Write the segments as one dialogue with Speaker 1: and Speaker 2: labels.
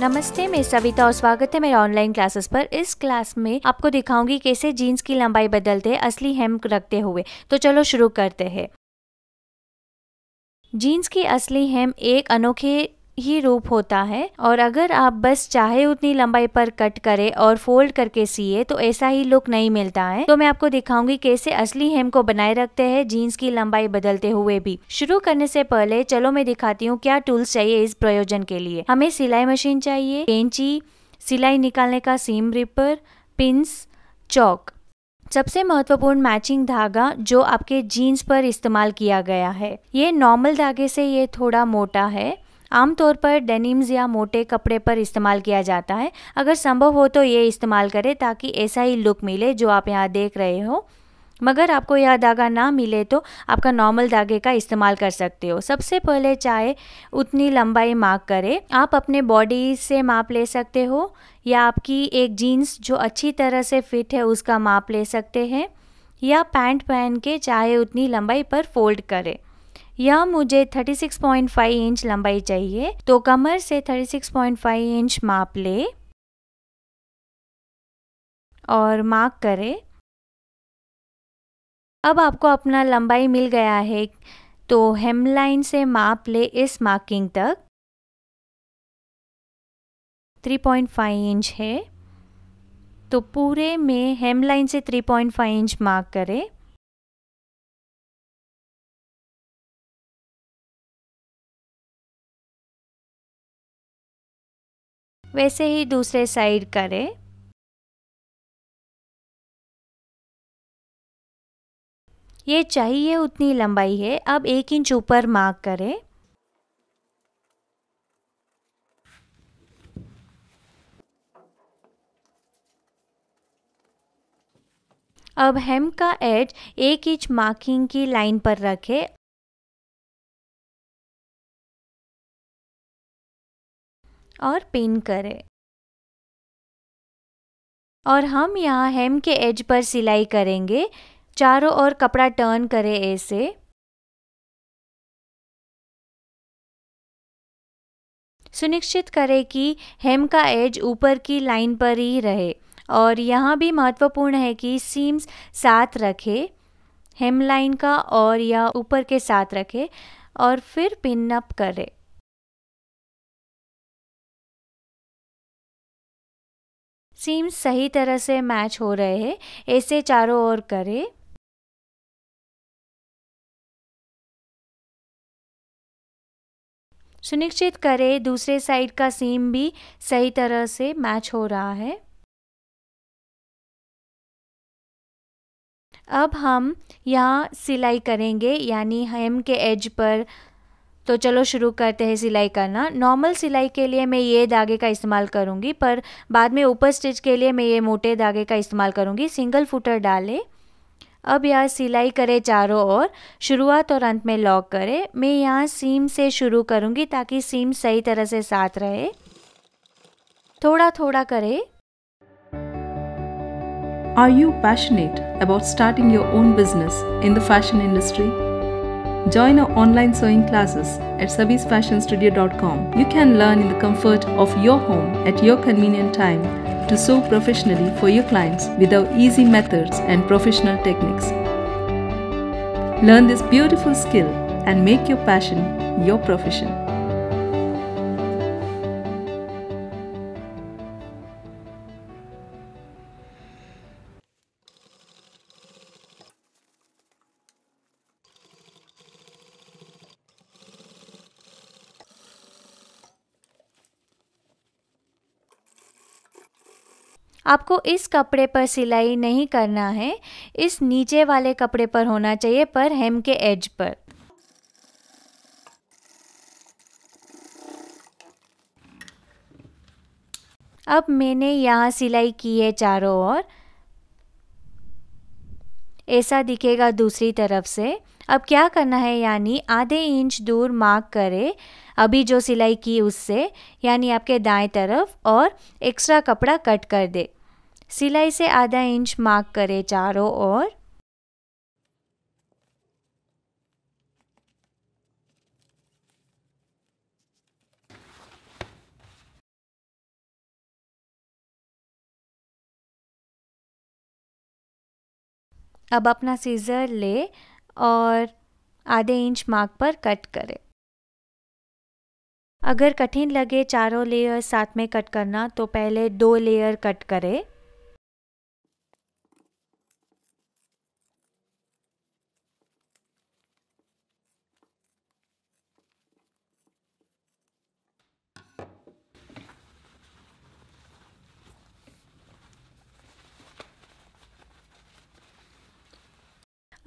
Speaker 1: नमस्ते मैं सविता और स्वागत है मेरे ऑनलाइन क्लासेस पर इस क्लास में आपको दिखाऊंगी कैसे जीन्स की लंबाई बदलते असली हेम रखते हुए तो चलो शुरू करते हैं जीन्स की असली हेम एक अनोखे ही रूप होता है और अगर आप बस चाहे उतनी लंबाई पर कट करे और फोल्ड करके सिए तो ऐसा ही लुक नहीं मिलता है तो मैं आपको दिखाऊंगी कैसे असली हेम को बनाए रखते हैं जीन्स की लंबाई बदलते हुए भी शुरू करने से पहले चलो मैं दिखाती हूँ क्या टूल्स चाहिए इस प्रयोजन के लिए हमें सिलाई मशीन चाहिए कैंची सिलाई निकालने का सीम रिपर पिंस चौक सबसे महत्वपूर्ण मैचिंग धागा जो आपके जीन्स पर इस्तेमाल किया गया है ये नॉर्मल धागे से ये थोड़ा मोटा है आमतौर पर डेनिम्स या मोटे कपड़े पर इस्तेमाल किया जाता है अगर संभव हो तो ये इस्तेमाल करें ताकि ऐसा ही लुक मिले जो आप यहाँ देख रहे हो मगर आपको यह धागा ना मिले तो आपका नॉर्मल धागे का इस्तेमाल कर सकते हो सबसे पहले चाहे उतनी लंबाई माप करें आप अपने बॉडी से माप ले सकते हो या आपकी एक जीन्स जो अच्छी तरह से फिट है उसका माप ले सकते हैं या पैंट पहन के चाहे उतनी लंबाई पर फोल्ड करें यह मुझे 36.5 इंच लंबाई चाहिए तो कमर से 36.5 इंच माप
Speaker 2: ले और मार्क करें अब आपको अपना लंबाई मिल गया है तो हेमलाइन से माप ले इस मार्किंग तक 3.5 इंच है तो पूरे में हेमलाइन से 3.5 इंच मार्क करें वैसे ही दूसरे साइड करें ये चाहिए उतनी लंबाई है अब एक इंच ऊपर मार्क
Speaker 1: करें अब
Speaker 2: हेम का एज एक इंच मार्किंग की लाइन पर रखें और पिन करें और हम यहाँ हेम के एज पर सिलाई करेंगे चारों ओर कपड़ा टर्न करें ऐसे सुनिश्चित करें कि हेम का
Speaker 1: एज ऊपर की लाइन पर ही रहे और यहाँ भी महत्वपूर्ण है कि सीम्स
Speaker 2: साथ रखें हेम लाइन का और या ऊपर के साथ रखें और फिर पिन अप करें सीम्स सही तरह से मैच हो रहे हैं ऐसे चारों ओर करें सुनिश्चित करें दूसरे साइड का सीम भी सही तरह से मैच हो रहा है अब हम यहाँ सिलाई करेंगे यानी हेम के एज पर
Speaker 1: तो चलो शुरू करते हैं सिलाई करना नॉर्मल सिलाई के लिए मैं ये धागे का इस्तेमाल करूँगी पर बाद में ऊपर स्टिच के लिए मैं ये मोटे धागे का इस्तेमाल करूँगी सिंगल फुटर डाले अब यहाँ सिलाई करें चारों ओर शुरुआत और अंत में लॉक करें मैं यहाँ सीम से शुरू करूँगी ताकि सीम सही तरह से साथ रहे थोड़ा थोड़ा करें
Speaker 2: Are you passionate
Speaker 1: about starting your own business in the fashion industry? Join our online sewing classes at sabisfashionstudio.com. You can learn in the comfort of your home at your convenient time to sew professionally for your clients with our easy methods and professional techniques. Learn this beautiful skill and make your passion your profession. आपको इस कपड़े पर सिलाई नहीं करना है इस नीचे वाले कपड़े पर होना चाहिए पर हेम के एज पर अब मैंने यहाँ सिलाई की है चारों ओर ऐसा दिखेगा दूसरी तरफ से अब क्या करना है यानी आधे इंच दूर मार्क करें अभी जो सिलाई की उससे यानी आपके दाएं तरफ और एक्स्ट्रा कपड़ा कट कर दे सिलाई से आधा इंच मार्क करें चारों ओर
Speaker 2: अब अपना सीज़र ले और आधे इंच मार्क पर कट करें
Speaker 1: अगर कठिन लगे चारों लेयर साथ में कट करना तो पहले दो लेयर कट करें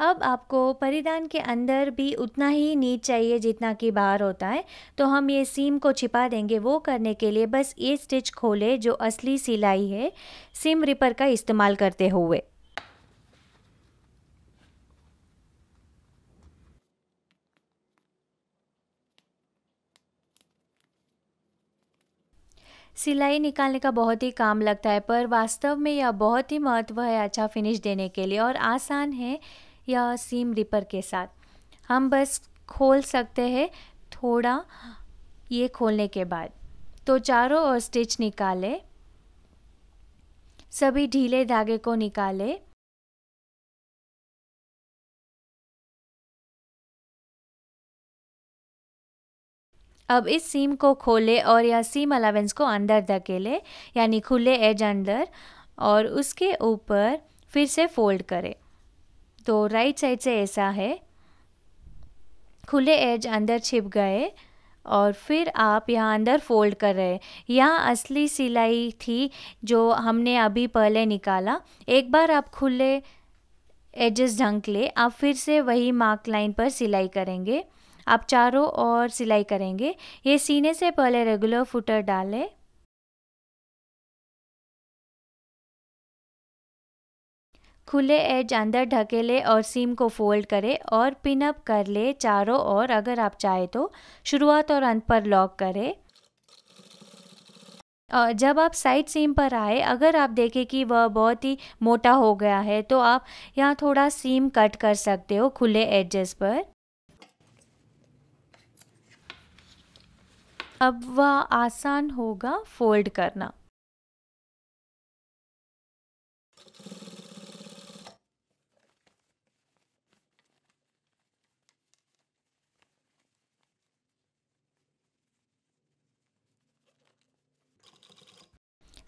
Speaker 1: अब आपको परिधान के अंदर भी उतना ही नीट चाहिए जितना कि बाहर होता है तो हम ये सीम को छिपा देंगे वो करने के लिए बस ये स्टिच खोले जो असली सिलाई है सीम रिपर का इस्तेमाल करते हुए सिलाई निकालने का बहुत ही काम लगता है पर वास्तव में यह बहुत ही महत्व है अच्छा फिनिश देने के लिए और आसान है या सीम रिपर के साथ हम बस खोल सकते हैं थोड़ा ये खोलने के बाद तो चारों ओर स्टिच निकालें
Speaker 2: सभी ढीले धागे को निकालें अब इस सीम को खोले और या सीम अलावेंस को अंदर धकेले
Speaker 1: यानी खुले एज अंदर और उसके ऊपर फिर से फोल्ड करें तो राइट साइड से ऐसा है खुले एज अंदर छिप गए और फिर आप यहाँ अंदर फोल्ड कर रहे हैं यहाँ असली सिलाई थी जो हमने अभी पहले निकाला एक बार आप खुले एजेस ढंक ले आप फिर से वही मार्क लाइन पर सिलाई करेंगे आप चारों
Speaker 2: ओर सिलाई करेंगे ये सीने से पहले रेगुलर फुटर डालें खुले एज अंदर ढकेले और सीम को फोल्ड करें और पिन अप कर ले चारों ओर अगर आप चाहे
Speaker 1: तो शुरुआत और अंत पर लॉक करें जब आप साइड सीम पर आए अगर आप देखें कि वह बहुत ही मोटा हो गया है तो आप यहाँ थोड़ा सीम कट कर सकते हो खुले एजेस पर अब वह आसान होगा फोल्ड करना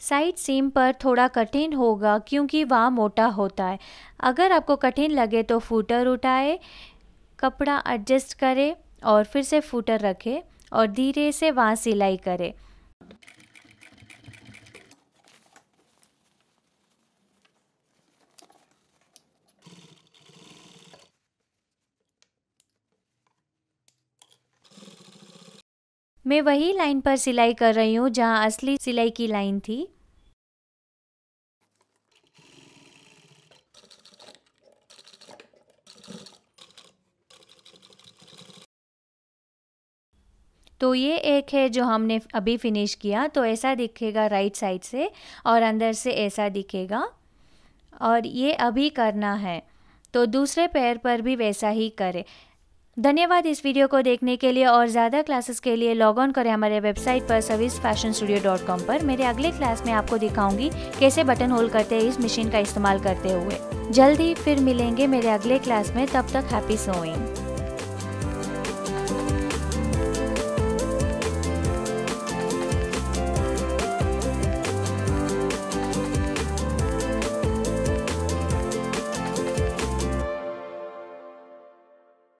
Speaker 1: साइड सीम पर थोड़ा कठिन होगा क्योंकि वह मोटा होता है अगर आपको कठिन लगे तो फूटर उठाए कपड़ा एडजस्ट करें और फिर से फूटर रखें और धीरे से वहाँ सिलाई करें मैं वही लाइन पर सिलाई कर रही हूँ जहाँ असली सिलाई की लाइन थी तो ये एक है जो हमने अभी फिनिश किया तो ऐसा दिखेगा राइट साइड से और अंदर से ऐसा दिखेगा और ये अभी करना है तो दूसरे पैर पर भी वैसा ही करें धन्यवाद इस वीडियो को देखने के लिए और ज़्यादा क्लासेस के लिए लॉग ऑन करें हमारे वेबसाइट पर service fashion studio dot com पर मेरे अगले क्लास में आपको दिखाऊंगी कैसे बटन होल करते हैं इस मशीन का इस्तेमाल करते हुए जल्दी फिर मिलेंगे मेरे अगले क्लास में तब तक हैप्पी सोइंग